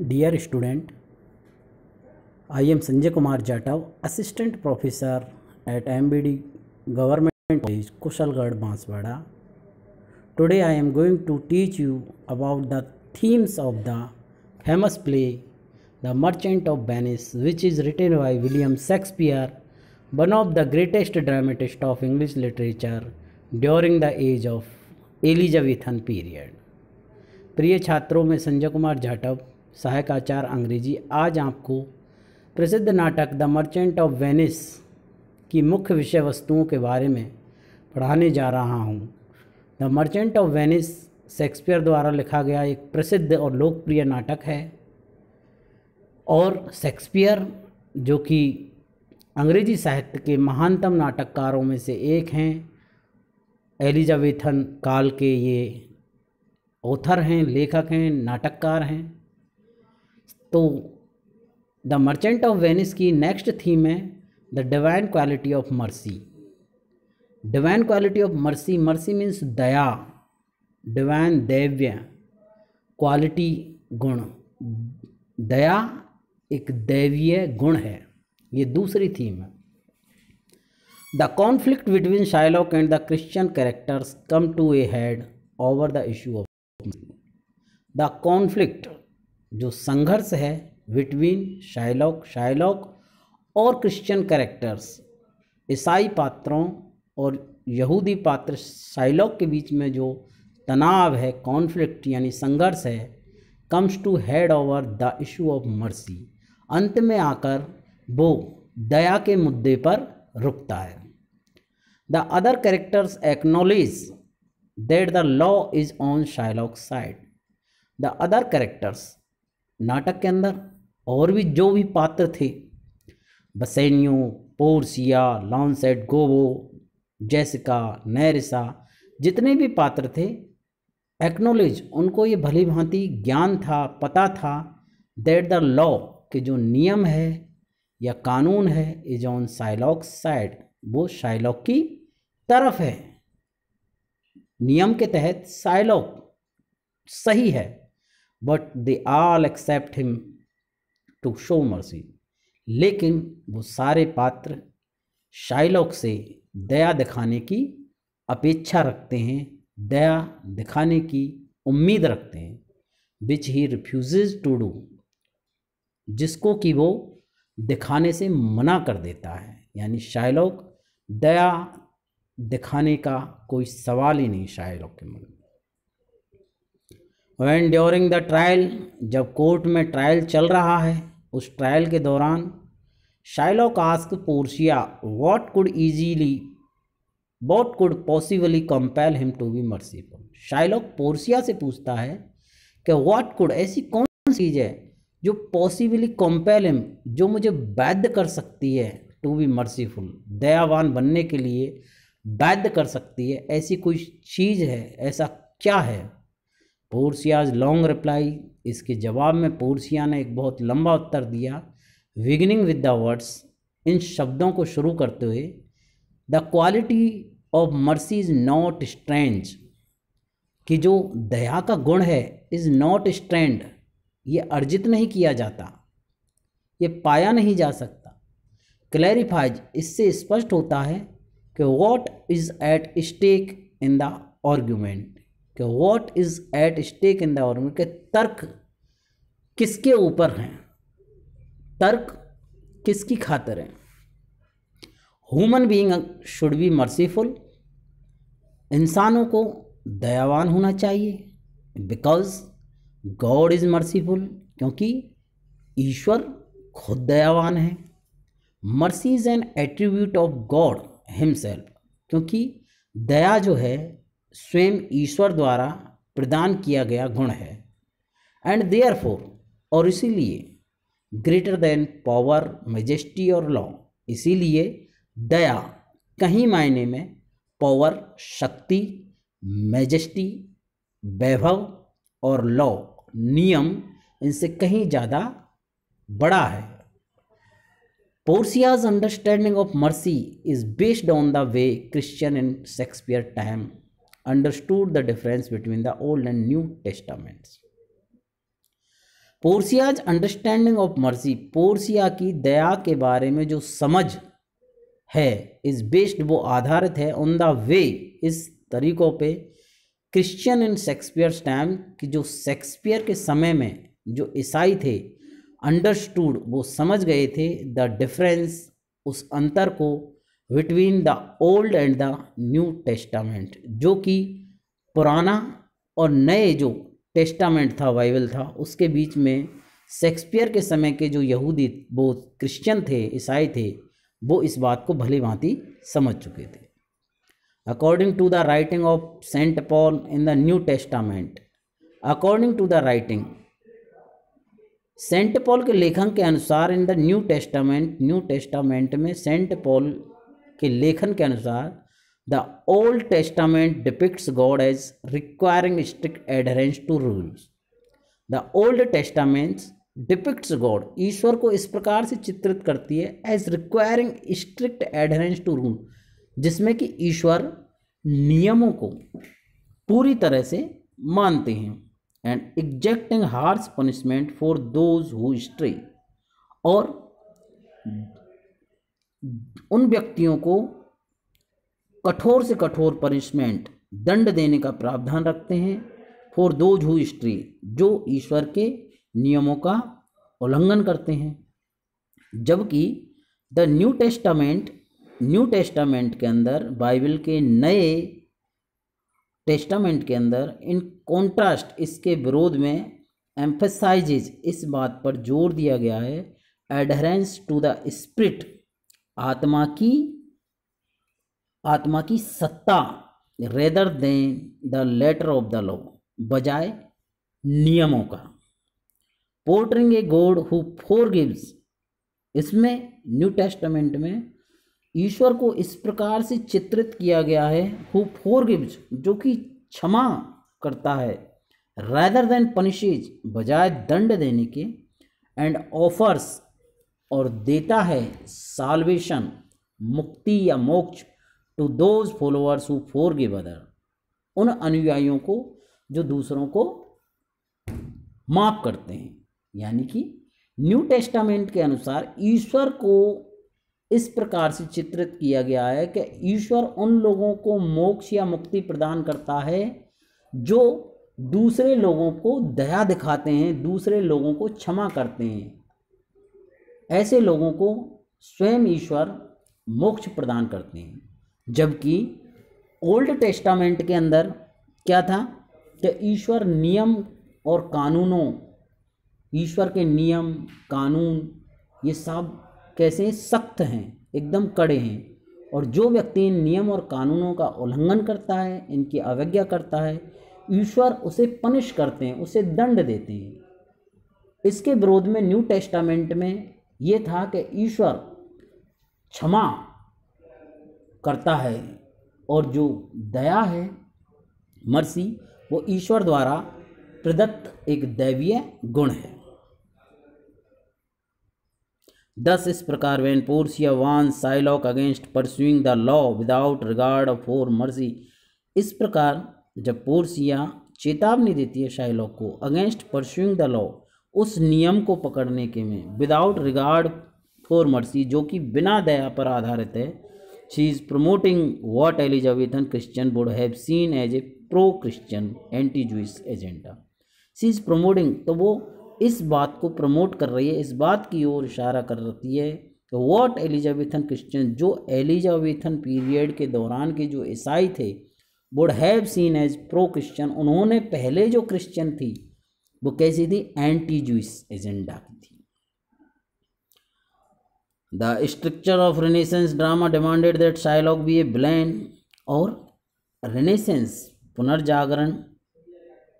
Dear student I am Sanjay Kumar Jatav assistant professor at M B D government college Kushalgarh Banswara today I am going to teach you about the themes of the famous play The Merchant of Venice which is written by William Shakespeare one of the greatest dramatist of English literature during the age of Elizabethan period प्रिय छात्रों में संजय कुमार जाटव सहायक आचार्य अंग्रेजी आज आपको प्रसिद्ध नाटक the Merchant of Venice की मुख्य विषय वस्तुओं के बारे में पढ़ाने जा रहा हूँ The Merchant of Venice Shakespeare द्वारा लिखा गया एक प्रसिद्ध और लोकप्रिय नाटक है और शेक्सपियर जो कि अंग्रेजी साहित्य के महानतम नाटककारों में से एक हैं एलिजाबेथन काल के ये ऑथर हैं लेखक हैं नाटककार हैं तो द मर्चेंट ऑफ वेनिस की नेक्स्ट थीम है the divine quality of mercy divine quality of mercy mercy means दया डिवाइन दैव्य क्वालिटी गुण दया एक दैवीय गुण है ये दूसरी थीम है the conflict between Shylock and the Christian characters come to a head over the issue of the conflict जो संघर्ष है बिटवीन शाइलॉक शाइलॉक और क्रिश्चियन कैरेक्टर्स ईसाई पात्रों और यहूदी पात्र शाइलॉक के बीच में जो तनाव है कॉन्फ्लिक्ट यानी संघर्ष है comes to head over the issue of mercy अंत में आकर वो दया के मुद्दे पर रुकता है the other characters acknowledge that the law is on Shylock side the other characters नाटक के अंदर और भी जो भी पात्र थे बसैनियो पोर्सिया लॉन्सेट गोवो जैसिका नैरिसा जितने भी पात्र थे एक्नोलेज उनको ये भली भांति ज्ञान था पता था दैट द लॉ के जो नियम है या कानून है इज ऑन साइलॉक साइड वो साइलॉक की तरफ है नियम के तहत साइलॉक सही है but they all expect him to show mercy लेकिन वो सारे पात्र शाइलॉक से दया दिखाने की अपेक्षा रखते हैं दया दिखाने की उम्मीद रखते हैं which he refuse to do जिसको कि वो दिखाने से मना कर देता है यानी शाइलॉक दया दिखाने का कोई सवाल ही नहीं शायरों के मन में वैन ड्योरिंग द ट्रायल जब कोर्ट में ट्रायल चल रहा है उस ट्रायल के दौरान Shylock ask Portia what could easily what could possibly compel him to be merciful Shylock Portia से पूछता है कि वॉट कुड ऐसी कौन चीज़ है जो पॉसिबली कंपेल हिम जो मुझे वैध कर सकती है टू बी मर्सीफुल दयावान बनने के लिए वैध कर सकती है ऐसी कोई चीज़ है ऐसा क्या है पोर्सियाज लॉन्ग रिप्लाई इसके जवाब में पोर्सिया ने एक बहुत लंबा उत्तर दिया विगनिंग विद द वर्ड्स इन शब्दों को शुरू करते हुए the quality of mercy is not strange कि जो दया का गुण है इज़ नॉट स्ट्रेंड ये अर्जित नहीं किया जाता ये पाया नहीं जा सकता क्लैरिफाइज इससे स्पष्ट होता है कि what is at stake in the argument कि what is at stake in the के तर्क किसके ऊपर हैं तर्क किसकी खातर हैं human being should be merciful इंसानों को दयावान होना चाहिए बिकॉज गॉड इज़ मर्सीफुल क्योंकि ईश्वर खुद दयावान है mercy is an attribute of God himself क्योंकि दया जो है स्वयं ईश्वर द्वारा प्रदान किया गया गुण है एंड देयर फोर और इसीलिए ग्रेटर देन पावर मेजेस्टी और लॉ इसीलिए दया कहीं मायने में पावर शक्ति मेजेस्टी वैभव और लॉ नियम इनसे कहीं ज़्यादा बड़ा है Portia's understanding of mercy is based on the way Christian in Shakespeare time understood the difference between the Old and New Testaments. Portia's understanding of mercy Portia की दया के बारे में जो समझ है इज बेस्ड वो आधारित है ऑन द वे इस तरीकों पे क्रिश्चियन इन शेक्सपियर टाइम कि जो शेक्सपियर के समय में जो ईसाई थे अंडरस्टूड वो समझ गए थे द डिफरेंस उस अंतर को between the Old and the New Testament जो कि पुराना और नए जो टेस्टामेंट था बाइबल था उसके बीच में शेक्सपियर के समय के जो यहूदी वो क्रिश्चियन थे ईसाई थे वो इस बात को भली भांति समझ चुके थे according to the writing of Saint Paul in the New Testament according to the writing Saint Paul के लेखन के अनुसार in the New Testament New Testament में सेंट पॉल के लेखन के अनुसार the Old Testament depict God as requiring strict adherence to rules the Old Testament depicts God ईश्वर को इस प्रकार से चित्रित करती है as requiring strict adherence to rule जिसमें कि ईश्वर नियमों को पूरी तरह से मानते हैं and exacting harsh punishment for those who और उन व्यक्तियों को कठोर से कठोर पनिशमेंट दंड देने का प्रावधान रखते हैं फॉर दो झू स्त्री जो ईश्वर के नियमों का उल्लंघन करते हैं जबकि the New Testament New Testament के अंदर बाइबल के नए टेस्टामेंट के अंदर इन कॉन्ट्रास्ट इसके विरोध में एम्फेसाइजेज इस बात पर जोर दिया गया है एडहरेंस टू द स्प्रिट आत्मा की आत्मा की सत्ता rather than the letter of the law बजाय नियमों का portraying a God who forgives इसमें न्यू टेस्टामेंट में ईश्वर को इस प्रकार से चित्रित किया गया है हु फोर गिव्स जो कि क्षमा करता है रेदर देन पनिशेज बजाय दंड देने के एंड ऑफर्स और देता है साल्वेशन मुक्ति या मोक्ष to those followers who forgive other उन अनुयायियों को जो दूसरों को माफ करते हैं यानी कि न्यू टेस्टामेंट के अनुसार ईश्वर को इस प्रकार से चित्रित किया गया है कि ईश्वर उन लोगों को मोक्ष या मुक्ति प्रदान करता है जो दूसरे लोगों को दया दिखाते हैं दूसरे लोगों को क्षमा करते हैं ऐसे लोगों को स्वयं ईश्वर मोक्ष प्रदान करते हैं जबकि ओल्ड टेस्टामेंट के अंदर क्या था कि ईश्वर नियम और कानूनों ईश्वर के नियम कानून ये सब कैसे सख्त हैं एकदम कड़े हैं और जो व्यक्ति इन नियम और कानूनों का उल्लंघन करता है इनकी अवज्ञा करता है ईश्वर उसे पनिश करते हैं उसे दंड देते हैं इसके विरोध में न्यू टेस्टामेंट में ये था कि ईश्वर क्षमा करता है और जो दया है मर्सी वो ईश्वर द्वारा प्रदत्त एक दैवीय गुण है दस इस प्रकार when you warn Shylock against pursuing the law without regard for mercy इस प्रकार जब पोर्सिया चेतावनी देती है शाइलॉक को अगेंस्ट परस्यूइंग द लॉ उस नियम को पकड़ने के में विदाउट रिगार्ड फॉर मर्सी जो कि बिना दया पर आधारित है she is promoting what Elizabethan Christian बोर्ड have seen as a pro Christian anti Jews agenda she is promoting तो वो इस बात को प्रमोट कर रही है इस बात की ओर इशारा कर रही है तो वॉट एलिजाबेथन क्रिश्चियन जो एलिजाबेथन पीरियड के दौरान के जो ईसाई थे would have seen as pro Christian उन्होंने पहले जो क्रिश्चियन थी वो कैसी थी एंटी जूस एजेंडा की थी the structure of Renaissance drama demanded that Shylock be a bland और रिनेसेंस पुनर्जागरण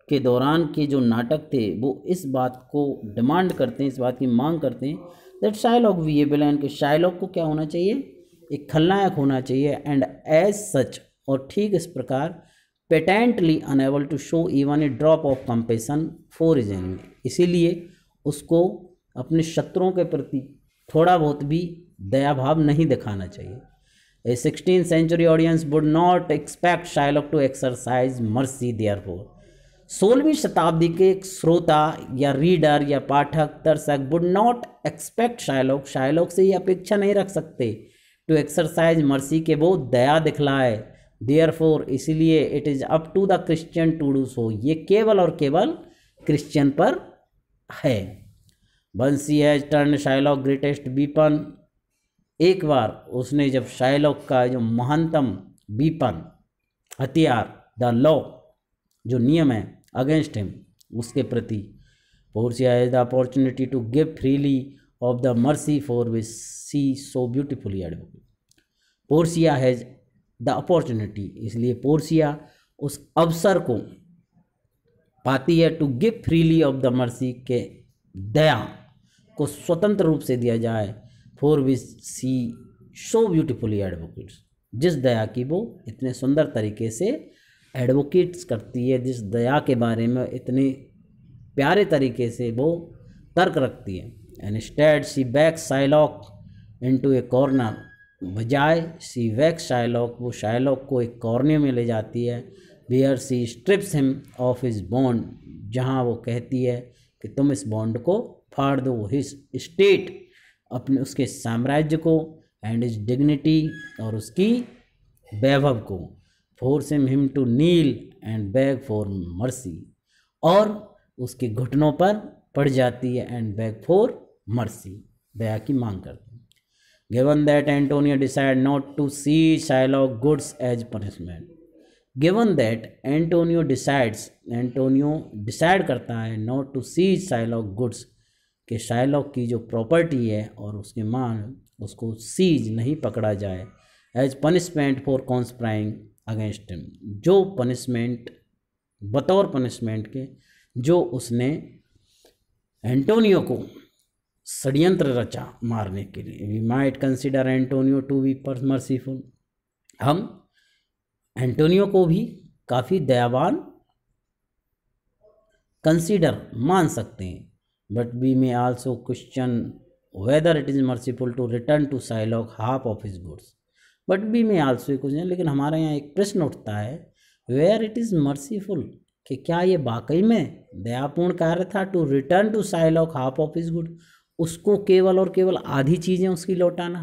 के दौरान के जो नाटक थे वो इस बात को डिमांड करते हैं इस बात की मांग करते हैं that Shylock be a bland के शाइलॉग को क्या होना चाहिए एक खलनायक होना चाहिए एंड एज सच और ठीक इस प्रकार patently unable to show even a drop of compassion for his enemy इसीलिए उसको अपने शत्रुओं के प्रति थोड़ा बहुत भी दया भाव नहीं दिखाना चाहिए a sixteen century audience would not expect Shylock to exercise mercy therefore सोलहवीं शताब्दी के एक श्रोता या रीडर या पाठक दर्शक would not expect Shylock Shylock से ये अपेक्षा नहीं रख सकते टू एक्सरसाइज मर्सी के वो दया दिखलाए देयर इसलिए it is up to the Christian to do so ये केवल और केवल क्रिश्चियन पर है बंसी has turn Shylock greatest weapon एक बार उसने जब शाइलॉक का जो महानतम बीपन हथियार द लॉ जो नियम है अगेंस्ट हिम उसके प्रति Portia has the opportunity to give freely of the mercy for which she so beautifully advocate Portia has the opportunity इसलिए पोर्सिया उस अवसर को पाती है to give freely of the mercy के दया को स्वतंत्र रूप से दिया जाए for which she show beautifully advocates जिस दया की वो इतने सुंदर तरीके से एडवोकेट्स करती है जिस दया के बारे में इतने प्यारे तरीके से वो तर्क रखती है and stead she back Shylock into a corner बजाय सी वैक्स शाइलॉक वो शाइलॉक को एक कॉर्ने में ले जाती है बियर she strips him of his bond जहाँ वो कहती है कि तुम इस बॉन्ड को फाड़ दो हिज स्टेट अपने उसके साम्राज्य को एंड इज डिग्निटी और उसकी वैभव को force him him to kneel and beg for mercy और उसके घुटनों पर पड़ जाती है एंड बैग फॉर मर्सी दया की मांग करती given that antonio decided not to see shylock goods as punishment given that antonio decides antonio decide करता है not to see shylock goods कि शाइलॉक की जो प्रॉपर्टी है और उसके माल उसको सीज नहीं पकड़ा जाए as punishment for conspiring against him जो पनिशमेंट बतौर पनिशमेंट के जो उसने एंटोनियो को षड्यंत्र रचा मारने के लिए we might consider Antonio to be पर मर्सीफुल हम एंटोनियो को भी काफ़ी दयावान कंसीडर मान सकते हैं but we may also question whether it is merciful to return to Shylock half of his goods but we may also question लेकिन हमारे यहाँ एक प्रश्न उठता है वेयर इट इज़ मर्सीफुल कि क्या ये वाकई में दयापूर्ण कार्य था to return to Shylock half of his good उसको केवल और केवल आधी चीज़ें उसकी लौटाना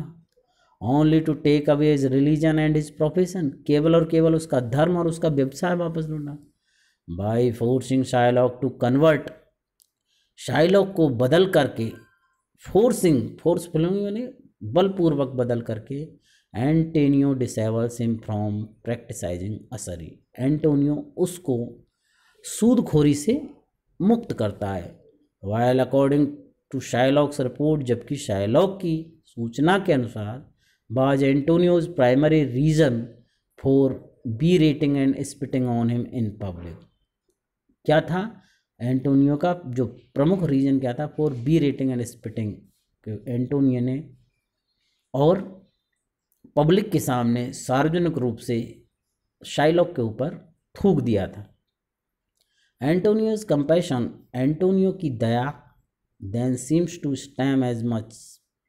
only to take away his religion and his profession केवल और केवल उसका धर्म और उसका व्यवसाय वापस लौटना by forcing Shylock to convert Shylock को बदल करके फोर्सिंग फोर्सफुल यानी बलपूर्वक बदल करके Antonio disables him from practising usury Antonio उसको सूदखोरी से मुक्त करता है while according to Shylock's report जबकि शायलॉक की सूचना के अनुसार was Antonio's primary reason for berating and spitting on him in public क्या था एंटोनियो का जो प्रमुख रीज़न क्या था for berating and spitting Antonio ने और पब्लिक के सामने सार्वजनिक रूप से शाइलॉक के ऊपर थूक दिया था एंटोनियोज कंपैशन एंटोनियो की दया then seems to stem as much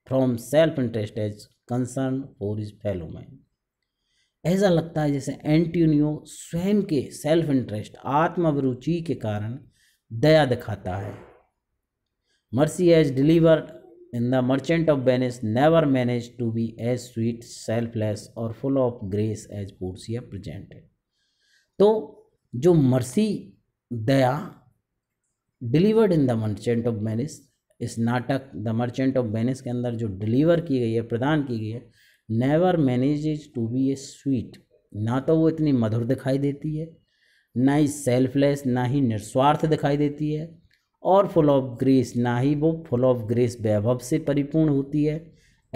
from self interest as concern for his fellow man ऐसा लगता है जैसे एंटीनियो स्वयं के सेल्फ इंटरेस्ट आत्मवरुचि के कारण दया दिखाता है mercy as delivered in the Merchant of Venice never manage to be as sweet selfless और full of grace as Portia presented तो जो मर्सी दया delivered in the Merchant of Venice इस नाटक द मर्चेंट ऑफ बेनिस के अंदर जो deliver की गई है प्रदान की गई है never manage to be a sweet ना तो वो इतनी मधुर दिखाई देती है ना ही सेल्फलेस ना ही निस्वार्थ दिखाई देती है और फुल ऑफ ग्रेस ना ही वो फुल ऑफ ग्रेस वैभव से परिपूर्ण होती है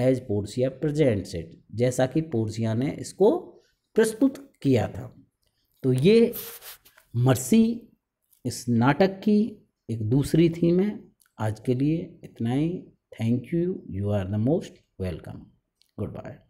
एज पोर्सिया प्रजेंट सेट जैसा कि पोर्सिया ने इसको प्रस्तुत किया था तो ये मर्सी इस नाटक की एक दूसरी थीम है आज के लिए इतना ही thank you you are the most welcome good bye